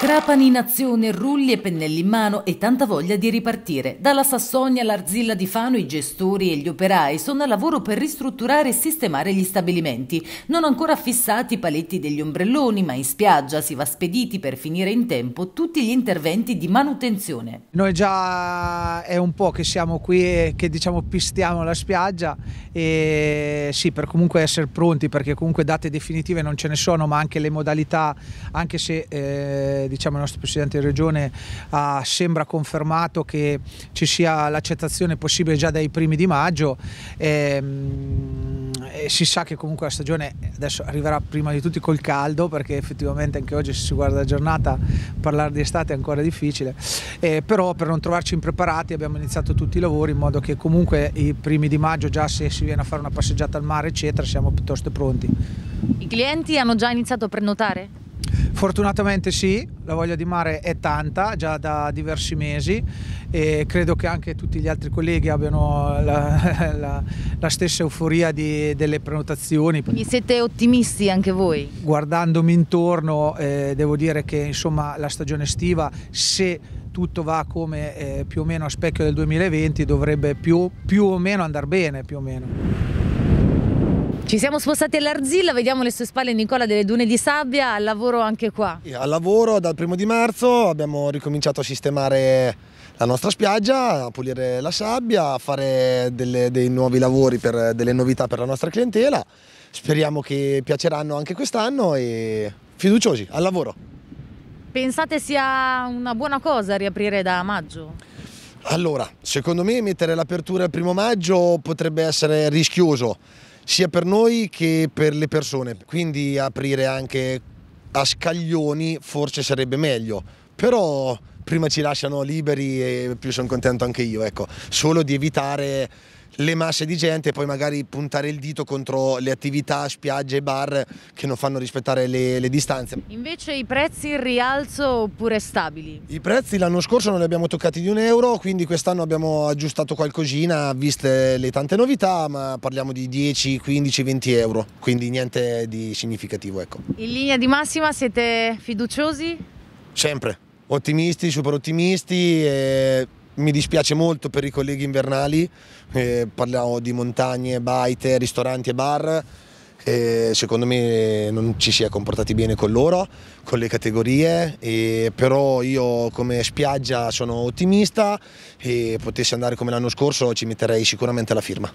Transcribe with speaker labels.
Speaker 1: Trapani in azione, rulli e pennelli in mano e tanta voglia di ripartire. Dalla Sassonia all'Arzilla di Fano i gestori e gli operai sono al lavoro per ristrutturare e sistemare gli stabilimenti. Non ancora fissati i paletti degli ombrelloni, ma in spiaggia si va spediti per finire in tempo tutti gli interventi di manutenzione.
Speaker 2: Noi già è un po' che siamo qui e che diciamo pistiamo la spiaggia e sì, per comunque essere pronti perché comunque date definitive non ce ne sono, ma anche le modalità, anche se eh, diciamo, il nostro Presidente di Regione ha, sembra confermato che ci sia l'accettazione possibile già dai primi di maggio. Ehm, si sa che comunque la stagione adesso arriverà prima di tutti col caldo perché effettivamente anche oggi se si guarda la giornata parlare di estate è ancora difficile eh, però per non trovarci impreparati abbiamo iniziato tutti i lavori in modo che comunque i primi di maggio già se si viene a fare una passeggiata al mare eccetera siamo piuttosto pronti.
Speaker 1: I clienti hanno già iniziato a prenotare?
Speaker 2: Fortunatamente sì, la voglia di mare è tanta già da diversi mesi e credo che anche tutti gli altri colleghi abbiano la, la, la stessa euforia di, delle prenotazioni. Quindi
Speaker 1: siete ottimisti anche voi?
Speaker 2: Guardandomi intorno eh, devo dire che insomma, la stagione estiva se tutto va come eh, più o meno a specchio del 2020 dovrebbe più, più o meno andare bene più o meno.
Speaker 1: Ci siamo spostati all'Arzilla, vediamo le sue spalle Nicola delle dune di sabbia, al lavoro anche qua.
Speaker 2: Al lavoro dal primo
Speaker 3: di marzo abbiamo ricominciato a sistemare la nostra spiaggia, a pulire la sabbia, a fare delle, dei nuovi lavori, per, delle novità per la nostra clientela. Speriamo che piaceranno anche quest'anno e fiduciosi, al lavoro.
Speaker 1: Pensate sia una buona cosa riaprire da maggio?
Speaker 3: Allora, secondo me mettere l'apertura il primo maggio potrebbe essere rischioso sia per noi che per le persone, quindi aprire anche a scaglioni forse sarebbe meglio, però prima ci lasciano liberi e più sono contento anche io, ecco, solo di evitare le masse di gente e poi magari puntare il dito contro le attività, spiagge e bar che non fanno rispettare le, le, distanze.
Speaker 1: Invece i prezzi in rialzo oppure stabili?
Speaker 3: I prezzi l'anno scorso non li abbiamo toccati di un euro, quindi quest'anno abbiamo aggiustato qualcosina, viste le tante novità, ma parliamo di 10, 15, 20 euro, quindi niente di significativo. Ecco.
Speaker 1: In linea di massima siete fiduciosi?
Speaker 3: Sempre, ottimisti, super ottimisti. E mi dispiace molto per i colleghi invernali, eh, parliamo di montagne, baite, ristoranti e bar, eh, secondo me non ci si è comportati bene con loro, con le categorie, eh, però io come spiaggia sono ottimista e potessi andare come l'anno scorso ci metterei sicuramente la firma.